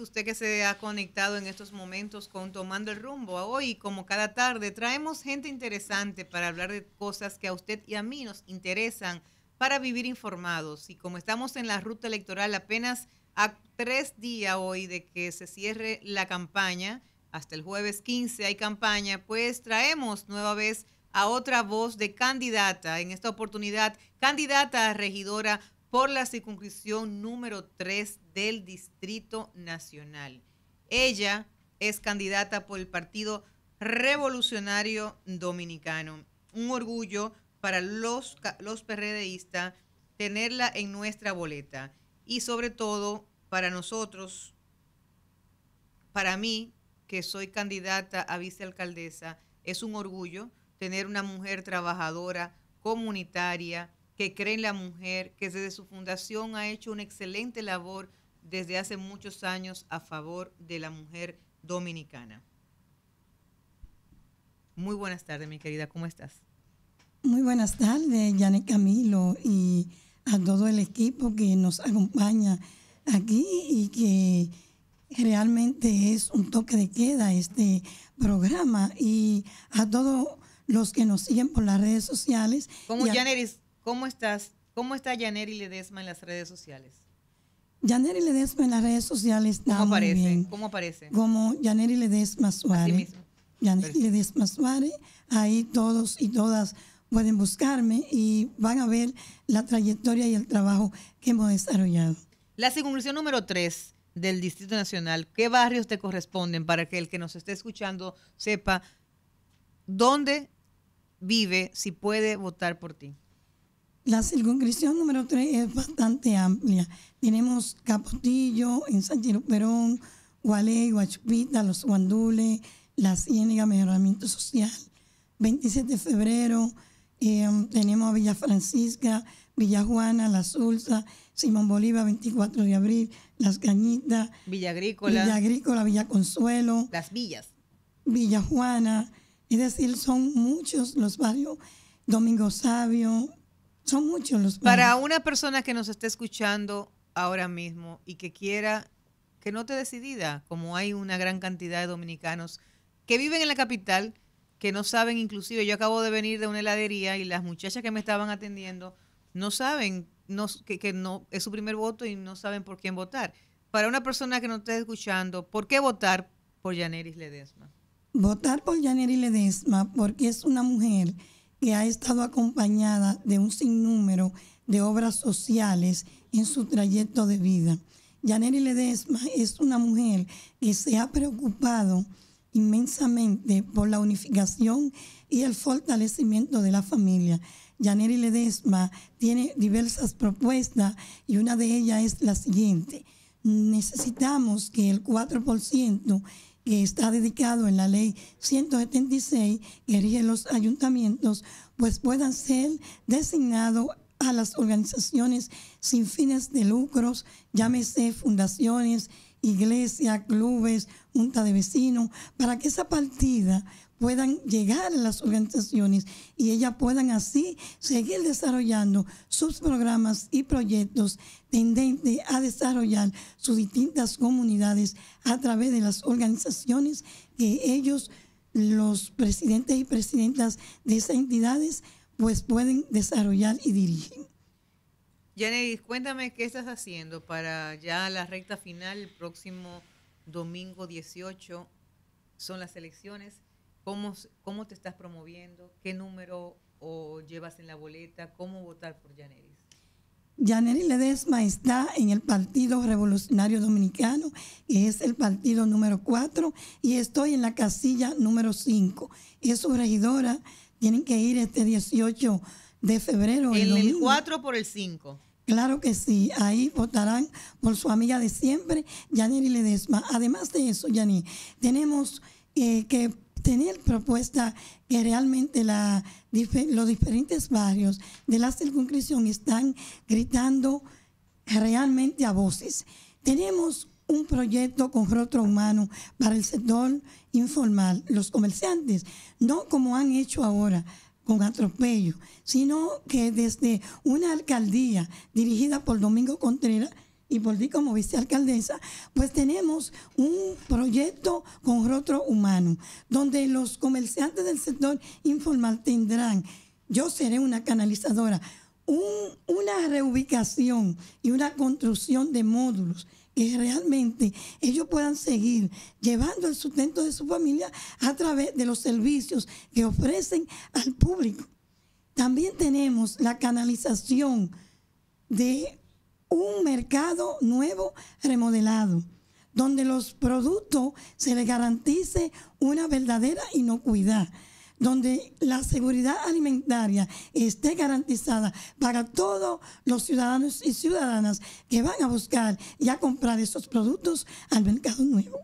usted que se ha conectado en estos momentos con Tomando el Rumbo, hoy, como cada tarde, traemos gente interesante para hablar de cosas que a usted y a mí nos interesan para vivir informados. Y como estamos en la ruta electoral apenas a tres días hoy de que se cierre la campaña, hasta el jueves 15 hay campaña, pues traemos nueva vez a otra voz de candidata, en esta oportunidad, candidata a regidora por la circunscripción número 3 del Distrito Nacional. Ella es candidata por el Partido Revolucionario Dominicano. Un orgullo para los, los PRDistas tenerla en nuestra boleta y sobre todo para nosotros, para mí, que soy candidata a vicealcaldesa, es un orgullo tener una mujer trabajadora, comunitaria, que cree en la mujer, que desde su fundación ha hecho una excelente labor desde hace muchos años a favor de la mujer dominicana. Muy buenas tardes, mi querida, ¿cómo estás? Muy buenas tardes, Janet Camilo, y a todo el equipo que nos acompaña aquí y que realmente es un toque de queda este programa y a todos los que nos siguen por las redes sociales. ¿Cómo, ¿cómo estás? ¿Cómo está Yaneri Ledesma en las redes sociales? Yaneri Ledesma en las redes sociales está ¿Cómo aparece? ¿Cómo aparece? Como Yaneri Ledesma Suárez. Yaneri Ledesma Suárez. Ahí todos y todas pueden buscarme y van a ver la trayectoria y el trabajo que hemos desarrollado. La circunscripción número tres del Distrito Nacional, ¿qué barrios te corresponden para que el que nos esté escuchando sepa dónde vive si puede votar por ti? La circunscripción número 3 es bastante amplia. Tenemos Capotillo, en Ensanchero Perón, Gualey, Guachupita, Los Guandules, La Ciénaga, Mejoramiento Social. 27 de febrero em, tenemos a Villa Francisca, Villa Juana, La Sulsa, Simón Bolívar, 24 de abril, Las Cañitas, Villa Agrícola, Villa Agrícola, Villa Consuelo, Las Villas, Villa Juana, es decir, son muchos los barrios, Domingo Sabio, son muchos los Para una persona que nos esté escuchando ahora mismo y que quiera, que no te decidida, como hay una gran cantidad de dominicanos que viven en la capital, que no saben, inclusive yo acabo de venir de una heladería y las muchachas que me estaban atendiendo no saben no, que, no es su primer voto y no saben por quién votar. Para una persona que nos esté escuchando, ¿por qué votar por Yaneris Ledesma? Votar por Yaneris Ledesma porque es una mujer que ha estado acompañada de un sinnúmero de obras sociales en su trayecto de vida. Yaneri Ledesma es una mujer que se ha preocupado inmensamente por la unificación y el fortalecimiento de la familia. Yaneri Ledesma tiene diversas propuestas y una de ellas es la siguiente. Necesitamos que el 4% que está dedicado en la ley 176 que rige los ayuntamientos, pues puedan ser designados a las organizaciones sin fines de lucros, llámese fundaciones, iglesias, clubes, junta de vecinos, para que esa partida puedan llegar a las organizaciones y ellas puedan así seguir desarrollando sus programas y proyectos tendentes a desarrollar sus distintas comunidades a través de las organizaciones que ellos, los presidentes y presidentas de esas entidades, pues pueden desarrollar y dirigen. Yanis, cuéntame qué estás haciendo para ya la recta final, el próximo domingo 18 son las elecciones cómo, te estás promoviendo, qué número o llevas en la boleta, cómo votar por Yaneris. Yaneris Ledesma está en el Partido Revolucionario Dominicano, que es el partido número 4, y estoy en la casilla número 5. Y su regidora. tienen que ir este 18 de febrero. En el, 4 por el 5. Claro que sí, ahí votarán por su amiga de siempre, Yaneri Ledesma. Además de eso, Yaneris, tenemos eh, que tener propuesta que realmente los diferentes barrios de la circunscripción están gritando realmente a voces. Tenemos un proyecto con rostro humano para el sector informal, los comerciantes, no como han hecho ahora con atropello, sino que desde una alcaldía dirigida por Domingo Contreras, y volví como vicealcaldesa, pues tenemos un proyecto con rostro humano, donde los comerciantes del sector informal tendrán, yo seré una canalizadora, una reubicación y una construcción de módulos que realmente ellos puedan seguir llevando el sustento de su familia a través de los servicios que ofrecen al público. También tenemos la canalización de un mercado nuevo remodelado, donde los productos se les garantice una verdadera inocuidad, donde la seguridad alimentaria esté garantizada para todos los ciudadanos y ciudadanas que van a buscar y a comprar esos productos al mercado nuevo.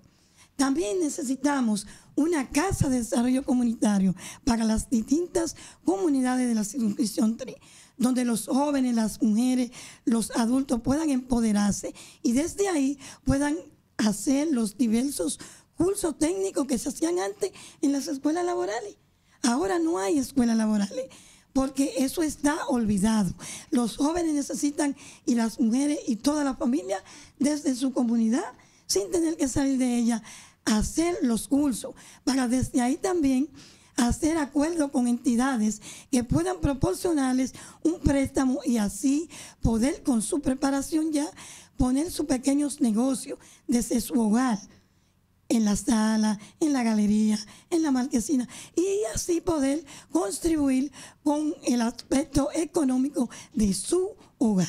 También necesitamos una casa de desarrollo comunitario para las distintas comunidades de la circunscripción 3, donde los jóvenes, las mujeres, los adultos puedan empoderarse y desde ahí puedan hacer los diversos cursos técnicos que se hacían antes en las escuelas laborales. Ahora no hay escuelas laborales porque eso está olvidado. Los jóvenes necesitan y las mujeres y toda la familia desde su comunidad sin tener que salir de ella, hacer los cursos, para desde ahí también hacer acuerdos con entidades que puedan proporcionarles un préstamo y así poder con su preparación ya poner sus pequeños negocios desde su hogar, en la sala, en la galería, en la marquesina, y así poder contribuir con el aspecto económico de su hogar.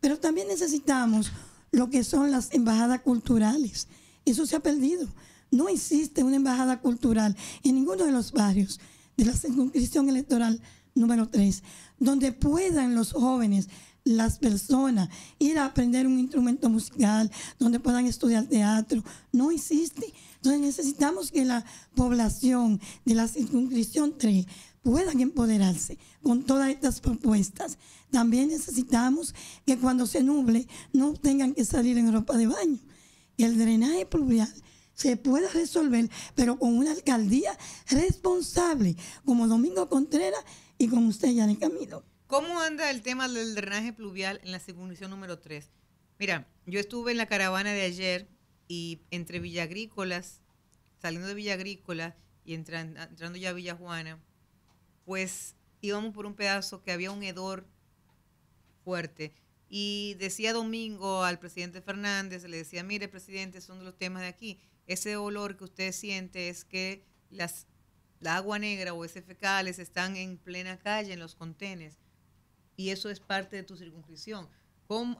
Pero también necesitamos lo que son las embajadas culturales. Eso se ha perdido. No existe una embajada cultural en ninguno de los barrios de la circunscripción electoral número 3, donde puedan los jóvenes, las personas, ir a aprender un instrumento musical, donde puedan estudiar teatro. No existe. Entonces necesitamos que la población de la circunscripción 3 puedan empoderarse con todas estas propuestas. También necesitamos que cuando se nuble no tengan que salir en ropa de baño. Y el drenaje pluvial se pueda resolver, pero con una alcaldía responsable, como Domingo Contreras y con usted, ya Camilo. ¿Cómo anda el tema del drenaje pluvial en la circunscripción número 3? Mira, yo estuve en la caravana de ayer y entre Agrícolas, saliendo de Villa Villagrícolas y entrando ya a Villa Juana, pues íbamos por un pedazo que había un hedor fuerte. Y decía domingo al presidente Fernández, le decía, mire presidente, son los temas de aquí, ese olor que usted siente es que las, la agua negra o ese fecales están en plena calle, en los contenes, y eso es parte de tu circunscripción.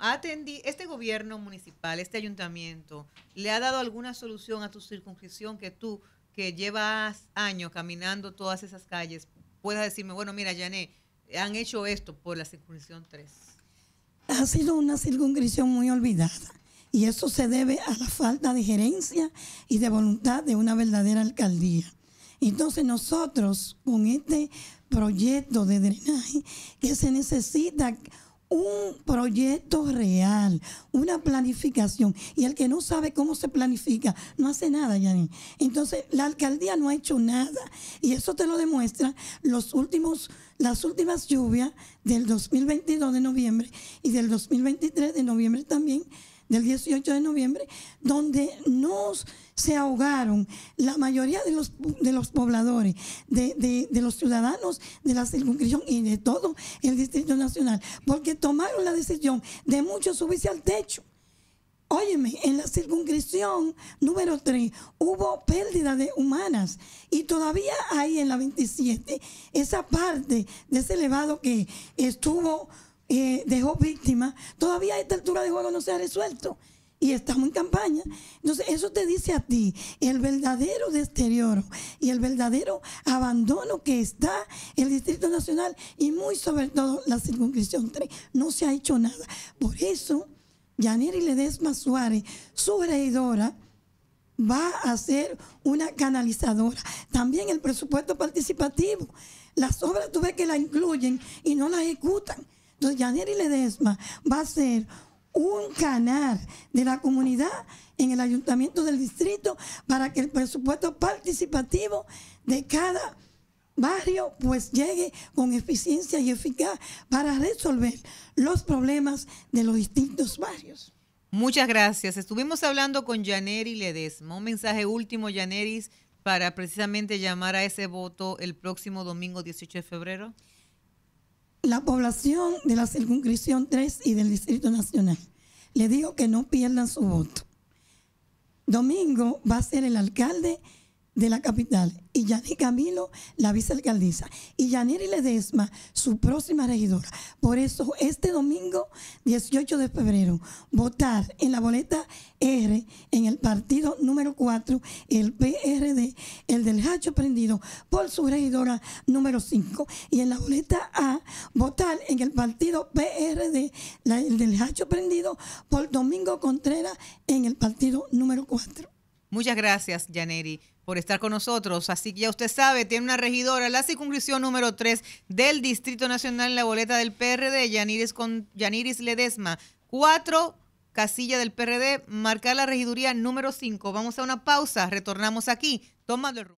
atendí, este gobierno municipal, este ayuntamiento, ¿le ha dado alguna solución a tu circunscripción que tú, que llevas años caminando todas esas calles pueda decirme, bueno, mira, Jané han hecho esto por la circuncisión 3? Ha sido una circuncisión muy olvidada. Y eso se debe a la falta de gerencia y de voluntad de una verdadera alcaldía. Entonces nosotros con este proyecto de drenaje que se necesita un proyecto real, una planificación. Y el que no sabe cómo se planifica, no hace nada, Yanin. Entonces, la alcaldía no ha hecho nada. Y eso te lo demuestra los últimos, las últimas lluvias del 2022 de noviembre y del 2023 de noviembre también del 18 de noviembre, donde no se ahogaron la mayoría de los, de los pobladores, de, los ciudadanos de la circunscripción y de todo el Distrito Nacional, porque tomaron la decisión de muchos subirse al techo. Óyeme, en la circunscripción número 3 hubo pérdida de humanas y todavía hay en la 27 esa parte de ese elevado que estuvo eh, dejó víctima, todavía a esta altura de juego no se ha resuelto y estamos en campaña. Entonces, eso te dice a ti el verdadero deterioro y el verdadero abandono que está el Distrito Nacional y muy sobre todo la circunscripción 3. No se ha hecho nada. Por eso, y Ledesma Suárez, su regidora, va a ser una canalizadora. También el presupuesto participativo. Las obras tú ves que la incluyen y no las ejecutan. Entonces, Yaneri Ledesma va a ser un canal de la comunidad en el ayuntamiento del distrito para que el presupuesto participativo de cada barrio pues llegue con eficiencia y eficaz para resolver los problemas de los distintos barrios. Muchas gracias. Estuvimos hablando con Yaneri Ledesma. Un mensaje último, Yaneris, para precisamente llamar a ese voto el próximo domingo 18 de febrero la población de la circunscripción 3 y del Distrito Nacional. Le digo que no pierdan su voto. Domingo va a ser el alcalde de la capital y Yanir Camilo, la vicealcaldesa, y Yaniri Ledesma, su próxima regidora. Por eso, este domingo 18 de febrero, votar en la boleta R, en el partido número 4, el PRD, el del Hacho Prendido, por su regidora número 5, y en la boleta A, votar en el partido PRD, el del Hacho Prendido, por Domingo Contreras, en el partido número 4. Muchas gracias, Yaneri por estar con nosotros. Así que ya usted sabe, tiene una regidora, la circunscripción número 3 del Distrito Nacional, en la boleta del PRD, Yaniris, Yaniris Ledesma, 4 casilla del PRD, marcar la regiduría número 5. Vamos a una pausa, retornamos aquí, tomando el